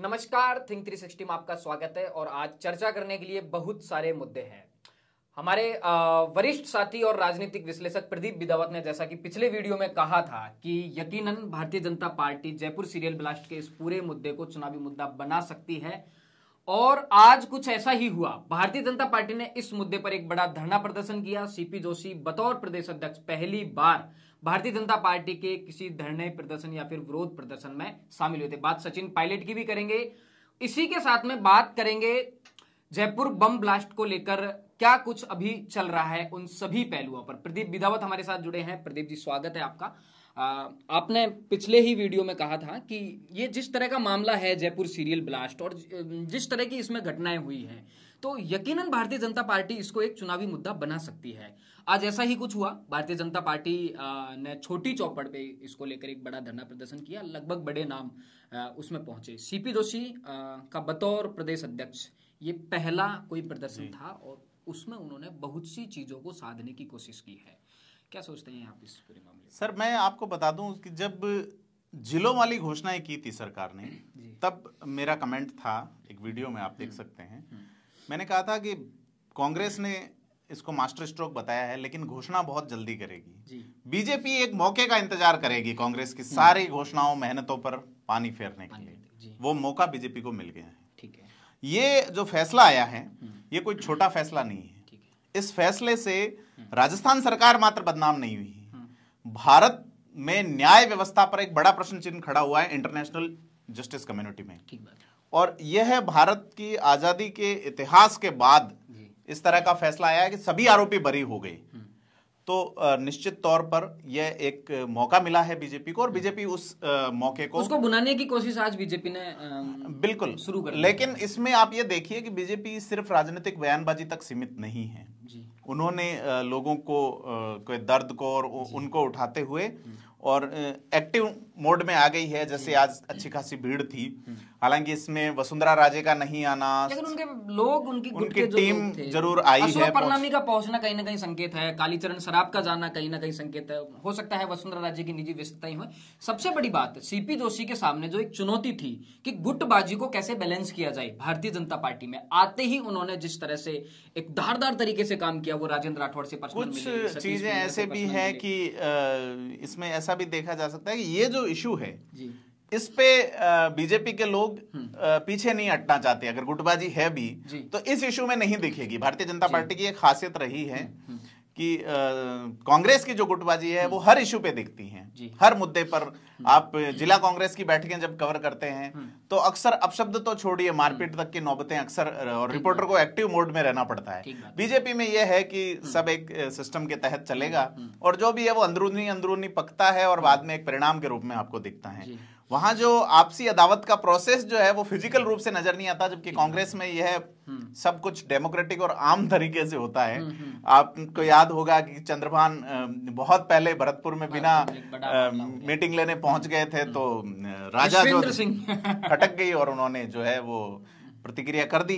नमस्कार थिंक 360 में आपका स्वागत है और आज चर्चा करने के लिए बहुत सारे मुद्दे हैं हमारे वरिष्ठ साथी और राजनीतिक विश्लेषक प्रदीप बिदावत ने जैसा कि पिछले वीडियो में कहा था कि यकीनन भारतीय जनता पार्टी जयपुर सीरियल ब्लास्ट के इस पूरे मुद्दे को चुनावी मुद्दा बना सकती है और आज कुछ ऐसा ही हुआ भारतीय जनता पार्टी ने इस मुद्दे पर एक बड़ा धरना प्रदर्शन किया सीपी जोशी बतौर प्रदेश अध्यक्ष पहली बार भारतीय जनता पार्टी के किसी धरने प्रदर्शन या फिर विरोध प्रदर्शन में शामिल हुए थे बात सचिन पायलट की भी करेंगे इसी के साथ में बात करेंगे जयपुर बम ब्लास्ट को लेकर क्या कुछ अभी चल रहा है उन सभी पहलुओं पर प्रदीप विधावत हमारे साथ जुड़े हैं प्रदीप जी स्वागत है आपका आ, आपने पिछले ही वीडियो में कहा था कि ये जिस तरह का मामला है जयपुर सीरियल ब्लास्ट और जिस तरह की इसमें घटनाएं हुई हैं तो यकीनन भारतीय जनता पार्टी इसको एक चुनावी मुद्दा बना सकती है आज ऐसा ही कुछ हुआ भारतीय जनता पार्टी ने छोटी चौपड़ पे इसको लेकर एक बड़ा धरना प्रदर्शन किया लगभग बड़े नाम उसमें पहुंचे सीपी जोशी का बतौर प्रदेश अध्यक्ष ये पहला कोई प्रदर्शन था और उसमें उन्होंने बहुत सी चीज़ों को साधने की कोशिश की है क्या सोचते हैं आप इस पूरे मामले सर मैं आपको बता दूं कि जब जिलों वाली घोषणाएं की थी सरकार ने तब मेरा कमेंट था एक वीडियो में आप देख हम्म। सकते हैं हम्म। मैंने कहा था कि कांग्रेस ने इसको मास्टर स्ट्रोक बताया है लेकिन घोषणा बहुत जल्दी करेगी जी। बीजेपी एक मौके का इंतजार करेगी कांग्रेस की सारी घोषणाओं मेहनतों पर पानी फेरने के लिए वो मौका बीजेपी को मिल गया है ठीक है ये जो फैसला आया है हम्म। ये कोई छोटा फैसला नहीं है इस फैसले से हम्म। राजस्थान सरकार मात्र बदनाम नहीं हुई हम्म। भारत में न्याय व्यवस्था पर एक बड़ा प्रश्न चिन्ह खड़ा हुआ है इंटरनेशनल जस्टिस कम्युनिटी में और यह है भारत की आजादी के इतिहास के बाद इस तरह का फैसला आया है कि सभी आरोपी बरी हो गए हम्म। तो निश्चित तौर पर यह एक मौका मिला है बीजेपी को और हम्म। बीजेपी उस मौके को उसको बुनाने की कोशिश आज बीजेपी ने बिल्कुल शुरू कर लेकिन इसमें आप ये देखिए कि बीजेपी सिर्फ राजनीतिक बयानबाजी तक सीमित नहीं है उन्होंने लोगों को दर्द को और उनको उठाते हुए हम्म। और एक्टिव मोड में आ गई है जैसे आज अच्छी खासी भीड़ थी हम्म। हालांकि इसमें वसुंधरा राजे का नहीं आना लेकिन उनके लोग उनकी उनकी टीम जरूर आई है परनामी का पहुंचना कहीं ना कहीं संकेत है कालीचरण शराब का जाना कहीं ना कहीं संकेत है हो सकता है वसुंधरा राजे की निजी व्यस्तता ही सबसे बड़ी बात सीपी जोशी के सामने जो एक चुनौती थी कि गुटबाजी को कैसे बैलेंस किया जाए भारतीय जनता पार्टी में आते ही उन्होंने जिस तरह से एक धारदार तरीके से काम किया वो राजेंद्र राठौड़ से कुछ चीजें ऐसे भी है कि इसमें ऐसा भी देखा जा सकता है कि ये जो इशू है इस पे बीजेपी के लोग हम्म। पीछे नहीं हटना चाहते अगर गुटबाजी है भी तो इस इशू में नहीं दिखेगी भारतीय जनता पार्टी की एक खासियत रही है हम्म, हम्म। कि कांग्रेस की जो गुटबाजी है वो हम्म। हर इशू पे दिखती है हर मुद्दे पर हम्म। आप जिला कांग्रेस की बैठकें जब कवर करते हैं हम्म। तो अक्सर अपशब्द तो छोड़िए मारपीट तक की नौबतें अक्सर और रिपोर्टर को एक्टिव मोड में रहना पड़ता है बीजेपी में यह है कि सब एक सिस्टम के तहत चलेगा और जो भी है वो अंदरूनी अंदरूनी पकता है और बाद में एक परिणाम के रूप में आपको दिखता है वहां जो आपसी अदावत का प्रोसेस जो है वो फिजिकल रूप से नजर नहीं आता जबकि कांग्रेस में यह हम्म। सब कुछ डेमोक्रेटिक और आम तरीके से होता है हम्म, हम्म। आपको याद होगा कि चंद्रभान बहुत पहले भरतपुर में बिना मीटिंग लेने पहुंच गए थे तो राजा जो सिंह अटक गई और उन्होंने जो है वो प्रतिक्रिया कर दी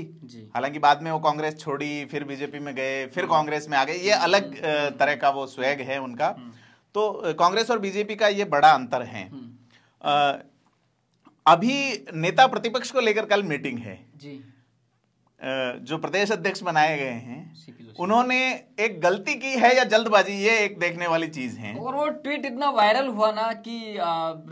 हालांकि बाद में वो कांग्रेस छोड़ी फिर बीजेपी में गए फिर कांग्रेस में आ गए ये अलग तरह का वो स्वैग है उनका तो कांग्रेस और बीजेपी का ये बड़ा अंतर है आ, अभी नेता प्रतिपक्ष को लेकर कल मीटिंग है जी जो प्रदेश अध्यक्ष बनाए गए हैं उन्होंने एक गलती की है या जल्दबाजी ये एक देखने वाली चीज है और वो ट्वीट इतना वायरल हुआ ना कि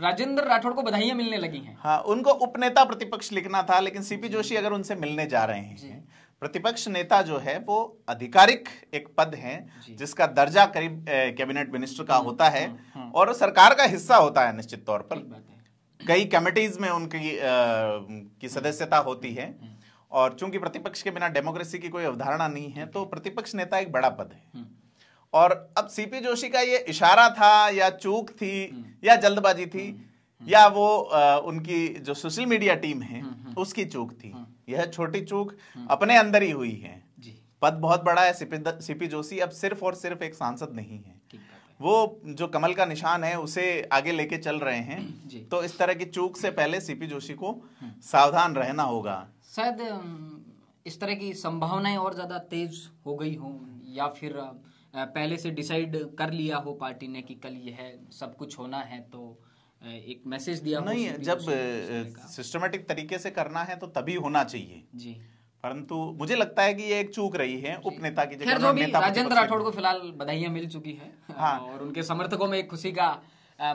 राजेंद्र राठौड़ को बधाइयां मिलने लगी हैं हाँ उनको उपनेता प्रतिपक्ष लिखना था लेकिन सीपी जोशी अगर उनसे मिलने जा रहे हैं प्रतिपक्ष नेता जो है वो आधिकारिक एक पद है जिसका दर्जा करीब कैबिनेट मिनिस्टर का हम्म, होता है हम्म, हम्म। और सरकार का हिस्सा होता है निश्चित तौर पर कई कमेटीज में उनकी आ, की सदस्यता होती है और चूंकि प्रतिपक्ष के बिना डेमोक्रेसी की कोई अवधारणा नहीं है तो प्रतिपक्ष नेता एक बड़ा पद है और अब सीपी जोशी का ये इशारा था या चूक थी या जल्दबाजी थी या वो आ, उनकी जो सोशल मीडिया टीम है उसकी चूक थी यह छोटी चूक हम्म। अपने अंदर ही हुई है जी। पद बहुत बड़ा है सीपी सीपी जोशी अब सिर्फ और सिर्फ एक सांसद नहीं है वो जो कमल का निशान है उसे आगे लेके चल रहे हैं हम्म, तो इस तरह की चूक से पहले सीपी जोशी को हम्म। सावधान रहना होगा शायद इस तरह की संभावनाएं और ज्यादा तेज हो गई हो या फिर पहले से डिसाइड कर लिया हो पार्टी ने कि कल यह सब कुछ होना है तो एक मैसेज दिया नहीं जब सिस्टमेटिक तरीके से करना है तो तभी होना चाहिए जी परंतु मुझे लगता है कि ये एक चूक रही है उपनेता की जगह जो भी राजेंद्र राठौड़ को फिलहाल बधाइयां मिल चुकी है हाँ और उनके समर्थकों में एक खुशी का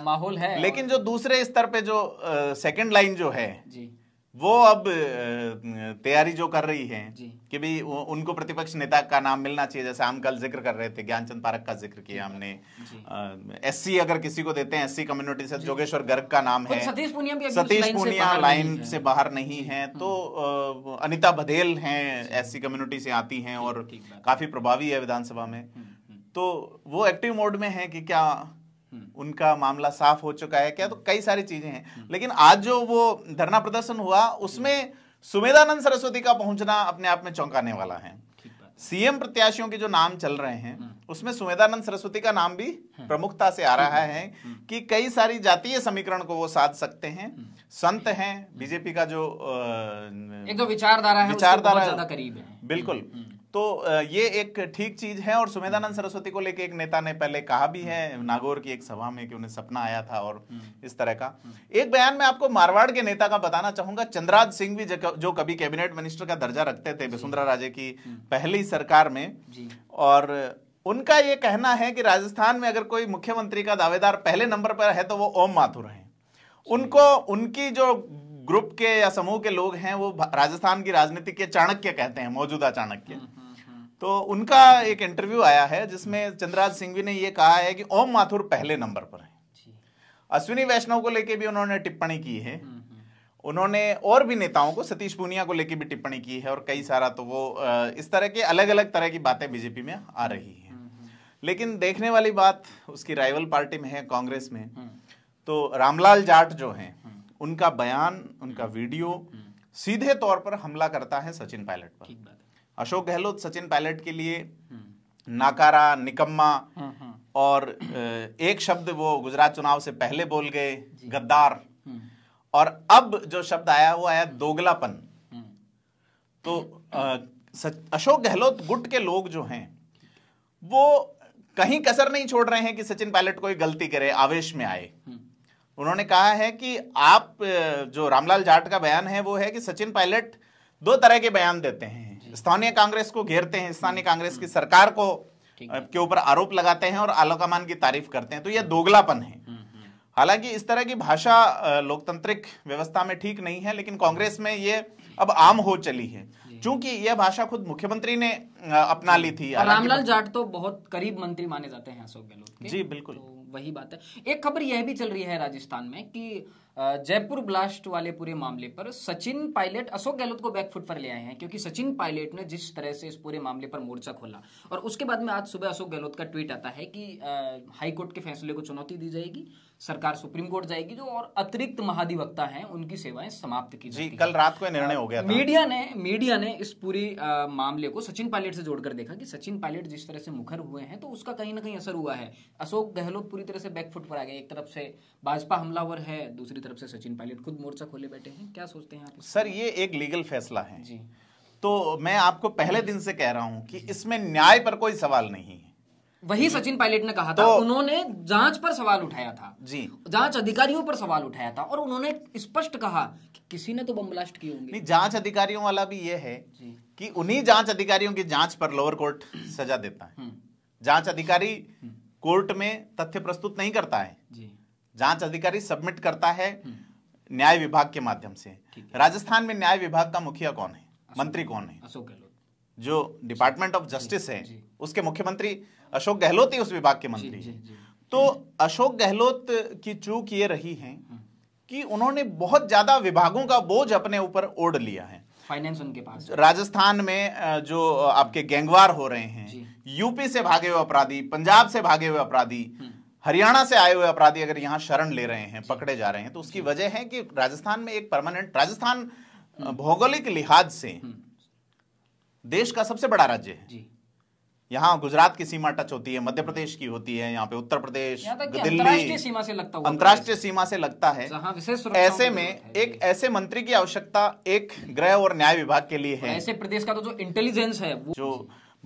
माहौल है लेकिन जो दूसरे स्तर पे जो सेकंड लाइन जो है जी वो अब तैयारी जो कर रही है कि भाई उनको प्रतिपक्ष नेता का नाम मिलना चाहिए जैसे हम कल जिक्र कर रहे थे ज्ञानचंद पारक का जिक्र किया हमने एससी अगर किसी को देते हैं एससी कम्युनिटी से जोगेश्वर गर्ग का नाम है सतीश पुनिया भी सतीश पुनिया लाइन से बाहर नहीं है हम्म। तो अनिता बधेल हैं एससी कम्युनिटी से आती हैं और काफी प्रभावी है विधानसभा में हम्म, हम्म। तो वो एक्टिव मोड में है कि क्या हम्म। उनका मामला साफ हो चुका है क्या तो हम्म। कई सारी चीजें हैं हम्म। लेकिन आज जो वो धरना प्रदर्शन हुआ उसमें सुमेधानंद सरस्वती का पहुंचना अपने आप में चौंकाने वाला है सीएम प्रत्याशियों के जो नाम चल रहे हैं उसमें सुमेधानंद सरस्वती का नाम भी प्रमुखता से आ रहा है कि कई सारी जातीय समीकरण को वो साध सकते हैं संत हैं बीजेपी का जो एक तो विचारधारा है विचारधारा करीब है बिल्कुल तो ये एक ठीक चीज है और सुमेधानंद हम्म। सरस्वती को लेके एक नेता ने पहले कहा भी है हम्म। नागौर की एक सभा में कि उन्हें सपना आया था और हम्म। इस तरह का एक बयान में आपको मारवाड़ के नेता का बताना चाहूंगा चंद्राज सिंह भी जो कभी कैबिनेट मिनिस्टर का दर्जा रखते थे वसुंधरा राजे की पहली सरकार में और उनका ये कहना है कि राजस्थान में अगर कोई मुख्यमंत्री का दावेदार पहले नंबर पर है तो वो ओम माथुर हैं उनको उनकी जो ग्रुप के या समूह के लोग हैं वो राजस्थान की राजनीति के चाणक्य कहते हैं मौजूदा चाणक्य तो उनका एक इंटरव्यू आया है जिसमें चंद्रराज सिंघवी ने यह कहा है कि ओम माथुर पहले नंबर पर है अश्विनी वैष्णव को लेके भी उन्होंने टिप्पणी की है हम्म, हम्म। उन्होंने और भी नेताओं को सतीश पूनिया को लेके भी टिप्पणी की है और कई सारा तो वो इस तरह के अलग अलग तरह की बातें बीजेपी में आ रही है हम्म, लेकिन देखने वाली बात उसकी राइवल पार्टी में है कांग्रेस में तो रामलाल जाट जो हैं उनका बयान उनका वीडियो सीधे तौर पर हमला करता है सचिन पायलट पर अशोक गहलोत सचिन पायलट के लिए हम्म। नाकारा निकम्मा हाँ, हाँ। और एक शब्द वो गुजरात चुनाव से पहले बोल गए गद्दार हम्म। और अब जो शब्द आया वो आया दोगलापन हम्म। तो अशोक गहलोत गुट के लोग जो हैं वो कहीं कसर नहीं छोड़ रहे हैं कि सचिन पायलट कोई गलती करे आवेश में आए उन्होंने कहा है कि आप जो रामलाल जाट का बयान है वो है कि सचिन पायलट दो तरह के बयान देते हैं स्थानीय कांग्रेस को घेरते हैं स्थानीय हम्म, कांग्रेस की हम्म। सरकार को के ऊपर आरोप लगाते हैं और आलोकामान की तारीफ करते हैं तो यह हम्म। दोगलापन है हालांकि इस तरह की भाषा लोकतांत्रिक व्यवस्था में ठीक नहीं है लेकिन कांग्रेस में ये अब आम हो चली है क्योंकि यह भाषा खुद मुख्यमंत्री ने अपना ली थी रामलाल जाट तो बहुत करीब मंत्री माने जाते हैं अशोक गहलोत जी बिल्कुल तो... वही बात है एक खबर यह भी चल रही है राजस्थान में कि जयपुर ब्लास्ट वाले पूरे मामले पर सचिन पायलट अशोक गहलोत को बैकफुट पर ले आए हैं क्योंकि सचिन पायलट ने जिस तरह से इस पूरे मामले पर मोर्चा खोला और उसके बाद में आज सुबह अशोक गहलोत का ट्वीट आता है कि हाईकोर्ट के फैसले को चुनौती दी जाएगी सरकार सुप्रीम कोर्ट जाएगी जो और अतिरिक्त महाधिवक्ता हैं उनकी सेवाएं समाप्त की जी कल रात को निर्णय हो गया था। मीडिया ने मीडिया ने इस पूरी आ, मामले को सचिन पायलट से जोड़कर देखा कि सचिन पायलट जिस तरह से मुखर हुए हैं तो उसका कहीं ना कहीं असर हुआ है अशोक गहलोत पूरी तरह से बैकफुट पर आ गए एक तरफ से भाजपा हमलावर है दूसरी तरफ से सचिन पायलट खुद मोर्चा खोले बैठे हैं क्या सोचते हैं आप सर ये एक लीगल फैसला है जी तो मैं आपको पहले दिन से कह रहा हूँ कि इसमें न्याय पर कोई सवाल नहीं है वही सचिन पायलट ने कहा था तो, उन्होंने जांच पर सवाल उठाया था जी जांच अधिकारियों पर सवाल उठाया था और उन्होंने स्पष्ट कहा कि किसी ने तो बम ब्लास्ट की होंगे नहीं जांच अधिकारियों वाला भी यह है कि उन्हीं जांच अधिकारियों की जांच पर लोअर कोर्ट सजा देता है हम्म। जांच अधिकारी हम्म। कोर्ट में तथ्य प्रस्तुत नहीं करता है जांच अधिकारी सबमिट करता है हम्म। न्याय विभाग के माध्यम से राजस्थान में न्याय विभाग का मुखिया कौन है मंत्री कौन है अशोक गहलोत जो डिपार्टमेंट ऑफ जस्टिस है उसके मुख्यमंत्री अशोक गहलोत ही उस विभाग के मंत्री जी, जी, तो अशोक गहलोत की चूक ये रही है हम्म। कि उन्होंने बहुत ज्यादा विभागों का बोझ अपने ऊपर ओढ़ लिया है फाइनेंस उनके पास राजस्थान में जो आपके गैंगवार हो रहे हैं यूपी से भागे हुए अपराधी पंजाब से भागे हुए अपराधी हम्म। हरियाणा से आए हुए अपराधी अगर यहाँ शरण ले रहे हैं पकड़े जा रहे हैं तो उसकी वजह है कि राजस्थान में एक परमानेंट राजस्थान हम्म। भौगोलिक लिहाज से देश का सबसे बड़ा राज्य है यहाँ गुजरात की सीमा टच होती है मध्य प्रदेश की होती है यहाँ पे उत्तर प्रदेश दिल्ली सीमा से लगता है अंतर्राष्ट्रीय सीमा से लगता है ऐसे में एक ऐसे मंत्री की आवश्यकता एक गृह और न्याय विभाग के लिए है ऐसे प्रदेश का तो जो इंटेलिजेंस है जो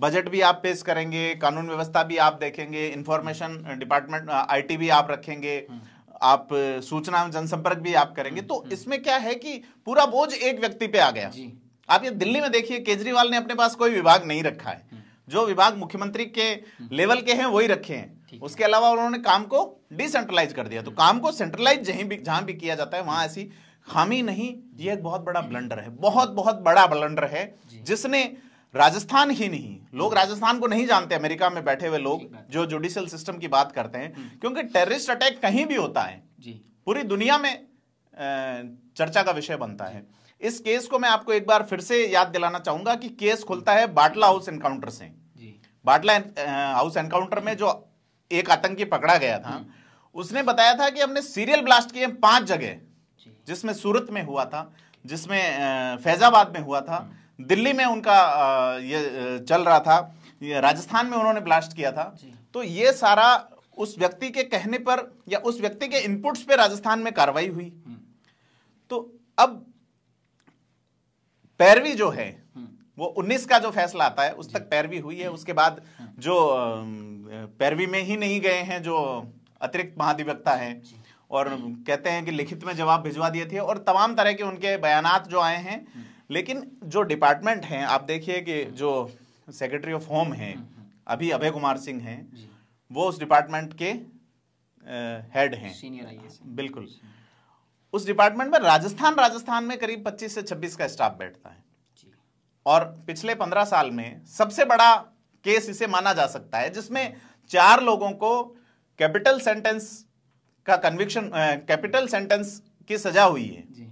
बजट भी आप पेश करेंगे कानून व्यवस्था भी आप देखेंगे इंफॉर्मेशन डिपार्टमेंट आई भी आप रखेंगे आप सूचना एवं जनसंपर्क भी आप करेंगे तो हम्म, हम्म। इसमें क्या है कि पूरा बोझ एक व्यक्ति पे आ गया आप ये दिल्ली में देखिए केजरीवाल ने अपने पास कोई विभाग नहीं रखा है जो विभाग मुख्यमंत्री के हम्म। लेवल के हैं वही रखे हैं उसके अलावा उन्होंने काम को डिसेंट्रलाइज कर दिया तो काम को सेंट्रलाइज जहां भी जहां भी किया जाता है वहां ऐसी खामी नहीं ये एक बहुत बड़ा ब्लंडर है बहुत बहुत बड़ा ब्लंडर है जिसने राजस्थान ही नहीं लोग हम्म। राजस्थान को नहीं जानते अमेरिका में बैठे हुए लोग जो जुडिशियल सिस्टम की बात करते हैं हम्म। क्योंकि टेररिस्ट अटैक कहीं भी होता है पूरी दुनिया में चर्चा का विषय बनता है इस केस को मैं आपको एक बार फिर से याद दिलाना चाहूंगा कि केस खुलता है बाटला हाउस एनकाउंटर से बाटला हाउस एनकाउंटर में जो एक आतंकी पकड़ा गया था हम्म। उसने बताया था कि हमने सीरियल ब्लास्ट किए पांच जगह जिसमें सूरत में हुआ था जिसमें फैजाबाद में हुआ था हम्म। दिल्ली में उनका ये चल रहा था राजस्थान में उन्होंने ब्लास्ट किया था तो ये सारा उस व्यक्ति के कहने पर या उस व्यक्ति के इनपुट्स पे राजस्थान में कार्रवाई हुई हम्म। तो अब पैरवी जो है वो उन्नीस का जो फैसला आता है उस तक पैरवी हुई है उसके बाद जो पैरवी में ही नहीं गए हैं जो अतिरिक्त महाधिवक्ता हैं और कहते हैं कि लिखित में जवाब भिजवा दिए थे और तमाम तरह के उनके बयान जो आए हैं हम्म। लेकिन जो डिपार्टमेंट हैं आप देखिए कि जो सेक्रेटरी ऑफ होम हैं हम्म, हम्म। अभी अभय कुमार सिंह हैं वो उस डिपार्टमेंट के हेड हैं बिल्कुल उस डिपार्टमेंट में राजस्थान राजस्थान में करीब 25 से 26 का स्टाफ बैठता है और पिछले पंद्रह साल में सबसे बड़ा केस इसे माना जा सकता है जिसमें चार लोगों को कैपिटल सेंटेंस का कन्विक्शन कैपिटल सेंटेंस की सजा हुई है जी।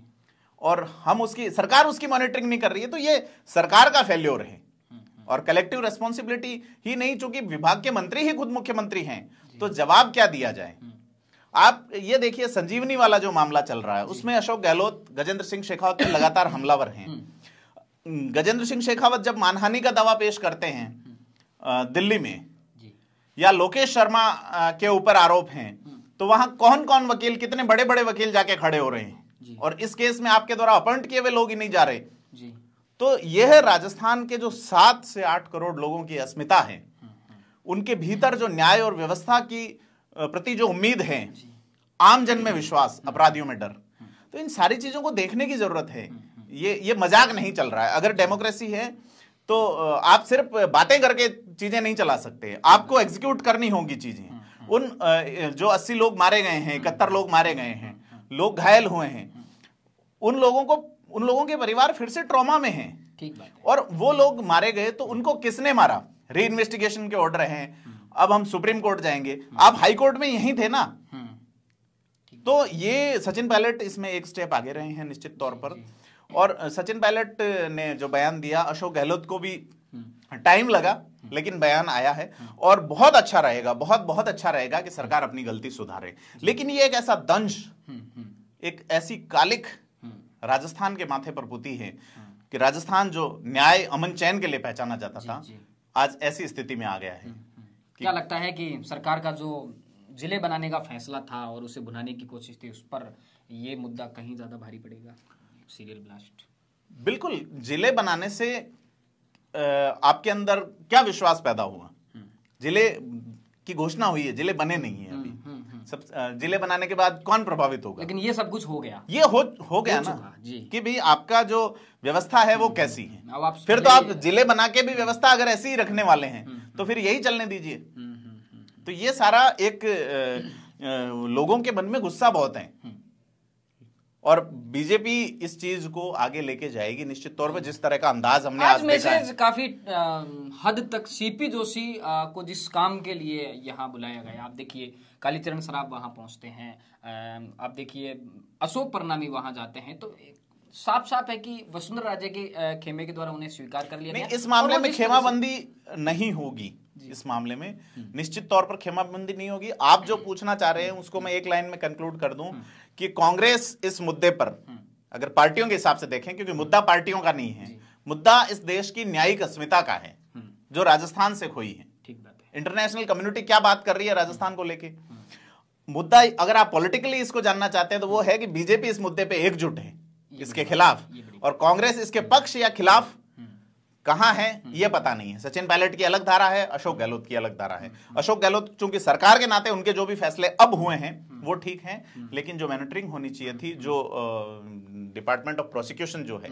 और हम उसकी सरकार उसकी मॉनिटरिंग नहीं कर रही है तो ये सरकार का फेल्योर है हम्म, हम्म। और कलेक्टिव रेस्पॉन्सिबिलिटी ही नहीं चूंकि विभाग के मंत्री ही खुद मुख्यमंत्री हैं तो जवाब क्या दिया जाए हम्म। आप ये देखिए संजीवनी वाला जो मामला चल रहा है उसमें अशोक गहलोत गजेंद्र सिंह शेखावत लगातार हमलावर हैं गजेंद्र सिंह शेखावत जब मानहानि का दावा पेश करते हैं दिल्ली में या लोकेश शर्मा के ऊपर आरोप हैं हम्म। तो वहां कौन कौन वकील कितने बड़े बड़े वकील जाके खड़े हो रहे हैं और इस केस में आपके द्वारा अपॉइंट किए हुए लोग ही नहीं जा रहे तो यह राजस्थान के जो सात से आठ करोड़ लोगों की अस्मिता है हम्म, हम्म। उनके भीतर जो न्याय और व्यवस्था की प्रति जो उम्मीद है आमजन में विश्वास अपराधियों में डर तो इन सारी चीजों को देखने की जरूरत है ये ये मजाक नहीं चल रहा है अगर डेमोक्रेसी है तो आप सिर्फ बातें करके चीजें नहीं चला सकते आपको एग्जीक्यूट करनी होगी चीजें उन जो अस्सी लोग मारे गए हैं इकहत्तर लोग मारे गए हैं लोग घायल हुए हैं उन लोगों को उन लोगों के परिवार फिर से ट्रॉमा में हैं ठीक और वो लोग मारे गए तो उनको किसने मारा री इन्वेस्टिगेशन के ऑर्डर हैं अब हम सुप्रीम कोर्ट जाएंगे आप हाई कोर्ट में यही थे ना हम्म। तो ये सचिन पायलट इसमें एक स्टेप आगे रहे हैं निश्चित तौर पर और सचिन पायलट ने जो बयान दिया अशोक गहलोत को भी हम्म। टाइम लगा लेकिन बयान आया है हम्म। और बहुत अच्छा रहेगा बहुत बहुत अच्छा रहेगा कि सरकार अपनी गलती सुधारे लेकिन ये एक ऐसा दंश हम्म, एक ऐसी कालिक राजस्थान के माथे पर पुती है कि राजस्थान जो न्याय अमन चैन के लिए पहचाना जाता जी, था जी। आज ऐसी स्थिति में आ गया है क्या लगता है कि सरकार का जो जिले बनाने का फैसला था और उसे बुनाने की कोशिश थी उस पर यह मुद्दा कहीं ज्यादा भारी पड़ेगा सीरियल ब्लास्ट बिल्कुल जिले बनाने से आपके अंदर क्या विश्वास पैदा हुआ हम्म। जिले की घोषणा हुई है जिले बने नहीं है अभी हम्म, हम्म, सब जिले बनाने के बाद कौन प्रभावित होगा लेकिन ये सब कुछ हो गया ये हो हो गया ना जी। कि भी आपका जो व्यवस्था है वो कैसी है अब आप फिर तो आप जिले बना के भी व्यवस्था अगर ऐसी ही रखने वाले हैं तो फिर यही चलने दीजिए तो ये सारा एक लोगों के मन में गुस्सा बहुत है और बीजेपी इस चीज को आगे लेके जाएगी निश्चित तौर पर जिस तरह का अंदाज हमने आज, आज मैसेज काफी हद तक सीपी जोशी को जिस काम के लिए यहाँ बुलाया गया आप देखिए कालीचरण सराफ वहां पहुंचते हैं आप देखिए अशोक परनामी वहां जाते हैं तो साफ साफ है कि वसुंधरा राजे के खेमे के द्वारा उन्हें स्वीकार कर लिया गया इस मामले तो में खेमाबंदी नहीं होगी इस मामले में हम्म। निश्चित तौर पर खेमाबंदी नहीं होगी आप जो पूछना चाह रहे हैं हम्म। उसको मैं एक लाइन में कंक्लूड कर दूं हम्म। कि कांग्रेस इस मुद्दे पर अगर पार्टियों के हिसाब से देखें क्योंकि मुद्दा पार्टियों का नहीं है मुद्दा इस देश की न्यायिक अस्मिता का है जो राजस्थान से खोई है ठीक बात है इंटरनेशनल कम्युनिटी क्या बात कर रही है राजस्थान को लेके मुद्दा अगर आप पॉलिटिकली इसको जानना चाहते हैं तो वो है कि बीजेपी इस मुद्दे पे एकजुट है इसके खिलाफ और कांग्रेस इसके पक्ष या खिलाफ कहा है यह हम्म। पता नहीं है सचिन पायलट की अलग धारा है अशोक हम्म। गहलोत की अलग धारा है हम्म। अशोक गहलोत चूंकि सरकार के नाते उनके जो भी फैसले अब हुए हैं वो ठीक हैं लेकिन जो मॉनिटरिंग होनी चाहिए थी जो डिपार्टमेंट ऑफ प्रोसिक्यूशन जो है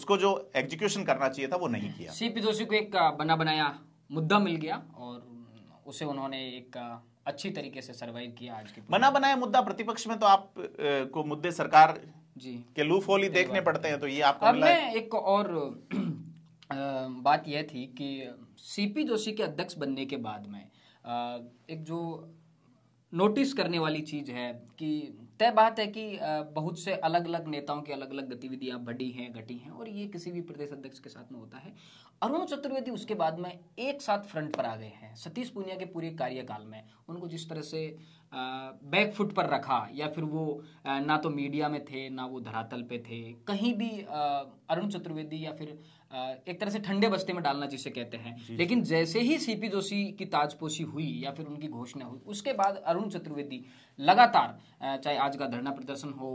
उसको जो एग्जीक्यूशन करना चाहिए था वो नहीं किया सीपी जोशी को एक बना बनाया मुद्दा मिल गया और उसे उन्होंने एक अच्छी तरीके से सर्वाइव किया आज के बना बनाया मुद्दा प्रतिपक्ष में तो आप को मुद्दे सरकार जी के लूफ होली ही देखने पड़ते हैं तो ये आपको अब मैं एक और बात यह थी कि सीपी जोशी के अध्यक्ष बनने के बाद में एक जो नोटिस करने वाली चीज़ है कि तय बात है कि बहुत से अलग अलग नेताओं की अलग अलग गतिविधियां बढ़ी हैं घटी हैं और ये किसी भी प्रदेश अध्यक्ष के साथ में होता है अरुण चतुर्वेदी उसके बाद में एक साथ फ्रंट पर आ गए हैं सतीश पूनिया के पूरे कार्यकाल में उनको जिस तरह से बैकफुट पर रखा या फिर वो ना तो मीडिया में थे ना वो धरातल पे थे कहीं भी अरुण चतुर्वेदी या फिर एक तरह से ठंडे बस्ते में डालना जिसे कहते हैं लेकिन जैसे ही सीपी जोशी की ताजपोशी हुई या फिर उनकी घोषणा हुई उसके बाद अरुण चतुर्वेदी लगातार चाहे आज का धरना प्रदर्शन हो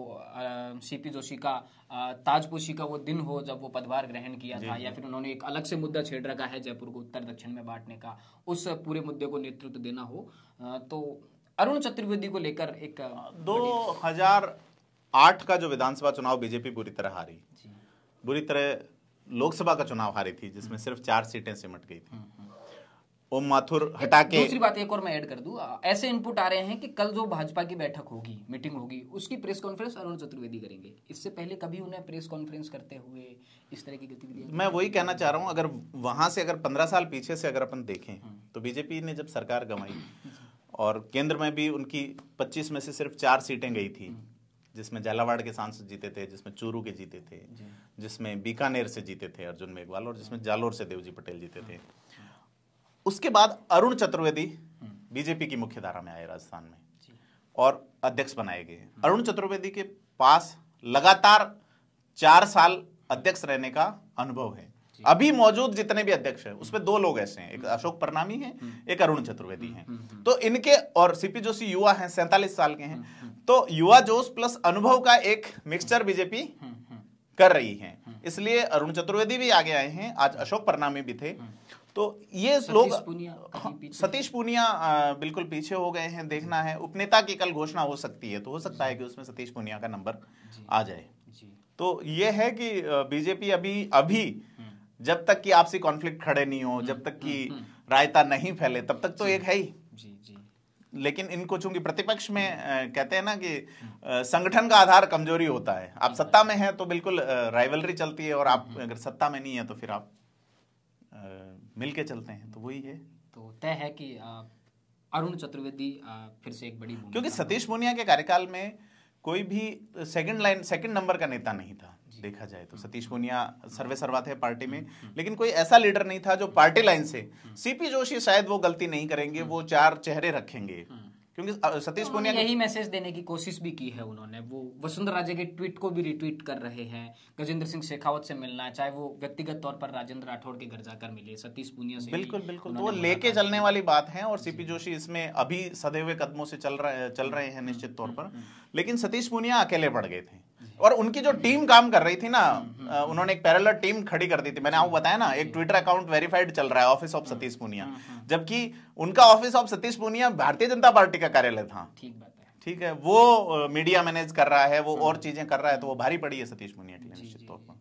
सीपी जोशी का ताजपोशी का वो दिन हो जब वो पदभार ग्रहण किया था या फिर उन्होंने एक अलग से मुद्दा छेड़ रखा है जयपुर को उत्तर दक्षिण में बांटने का उस पूरे मुद्दे को नेतृत्व देना हो तो अरुण चतुर्वेदी को लेकर एक दो हजार आठ का जो विधानसभा चुनाव बीजेपी पूरी तरह हारी बुरी तरह लोकसभा का चुनाव हारी थी जिसमें हम्म। सिर्फ चार सीटें सिमट गई थी हम्म, हम्म। ओम माथुर हटा के दूसरी बात एक और मैं ऐड कर दूं ऐसे इनपुट आ रहे हैं कि कल जो भाजपा की बैठक होगी मीटिंग होगी उसकी प्रेस कॉन्फ्रेंस अरुण चतुर्वेदी करेंगे इससे पहले कभी उन्हें प्रेस कॉन्फ्रेंस करते हुए इस तरह की गतिविधियां मैं वही कहना चाह रहा हूं अगर वहां से अगर पंद्रह साल पीछे से अगर अपन देखें तो बीजेपी ने जब सरकार गंवाई और केंद्र में भी उनकी पच्चीस में से सिर्फ चार सीटें गई थी जिसमें झालावाड़ के सांसद जीते थे जिसमें चूरू के जीते थे जिसमें बीकानेर से जीते थे अर्जुन मेघवाल और जिसमें हाँ। जालोर से देवजी पटेल जीते थे हाँ। हाँ। उसके बाद अरुण चतुर्वेदी बीजेपी की मुख्य धारा में आए राजस्थान में और अध्यक्ष बनाए गए अरुण चतुर्वेदी के पास लगातार चार साल अध्यक्ष रहने का अनुभव है अभी मौजूद जितने भी अध्यक्ष हैं उसमें दो लोग ऐसे हैं एक हम्म। अशोक परनामी हैं हम्म। एक अरुण चतुर्वेदी हम्म, हैं तो इनके और सीपी जोशी युवा हैं सैंतालीस साल के हैं तो युवा जोश प्लस अनुभव का एक मिक्सचर बीजेपी कर रही है इसलिए अरुण चतुर्वेदी भी आगे आए हैं आज अशोक परनामी भी थे तो ये लोग हाँ, सतीश पुनिया बिल्कुल पीछे हो गए हैं देखना है उपनेता की कल घोषणा हो सकती है तो हो सकता है कि उसमें सतीश पुनिया का नंबर आ जाए तो ये है कि बीजेपी अभी अभी जब तक कि आपसी कॉन्फ्लिक्ट खड़े नहीं हो जब हम्म, तक कि हम्म, हम्म। रायता नहीं फैले तब तक तो एक है ही जी जी लेकिन इनको चूंकि प्रतिपक्ष में कहते हैं ना कि संगठन का आधार कमजोरी होता है आप सत्ता में हैं तो बिल्कुल राइवलरी चलती है और आप अगर सत्ता में नहीं है तो फिर आप मिलके चलते हैं तो वही है तो तय है कि अरुण चतुर्वेदी फिर से एक बड़ी क्योंकि सतीश पुनिया के कार्यकाल में कोई भी सेकंड लाइन सेकंड नंबर का नेता नहीं था देखा जाए तो सतीश पूनिया हम्म। सर्वे सर्वा थे पार्टी में हम्म, हम्म। लेकिन कोई ऐसा लीडर नहीं था जो पार्टी लाइन से सीपी जोशी शायद वो गलती नहीं करेंगे वो चार चेहरे रखेंगे क्योंकि सतीश तो पूनिया यही मैसेज देने की कोशिश भी की है उन्होंने वो वसुंधरा राजे के ट्वीट को भी रिट्वीट कर रहे हैं गजेंद्र सिंह शेखावत से मिलना चाहे वो व्यक्तिगत तौर पर राजेंद्र राठौड़ के घर जाकर मिले सतीश पुनिया से बिल्कुल बिल्कुल तो वो लेके चलने वाली बात है और सीपी जोशी इसमें अभी सदे हुए कदमों से चल रहे चल रहे हैं निश्चित तौर हम्म, पर हम्म, हम्म। लेकिन सतीश पूनिया अकेले पड़ गए थे और उनकी जो टीम काम कर रही थी ना उन्होंने एक पैरेलल टीम खड़ी कर दी थी मैंने आपको बताया ना एक ट्विटर अकाउंट वेरीफाइड चल रहा है ऑफिस ऑफ सतीश पुनिया जबकि उनका ऑफिस ऑफ सतीश पुनिया भारतीय जनता पार्टी का कार्यालय था ठीक बात है ठीक है वो मीडिया मैनेज कर रहा है वो हम्म। और चीजें कर रहा है तो वो भारी पड़ी है सतीश पुनिया के लिए निश्चित तौर पर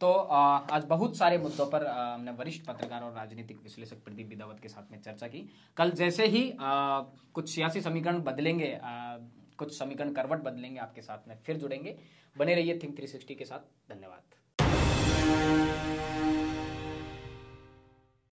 तो आज बहुत सारे मुद्दों पर हमने वरिष्ठ पत्रकार और राजनीतिक विश्लेषक प्रदीप विदावत के साथ में चर्चा की कल जैसे ही कुछ सियासी समीकरण बदलेंगे कुछ समीकरण करवट बदलेंगे आपके साथ में फिर जुड़ेंगे बने रहिए थिंक थ्री के साथ धन्यवाद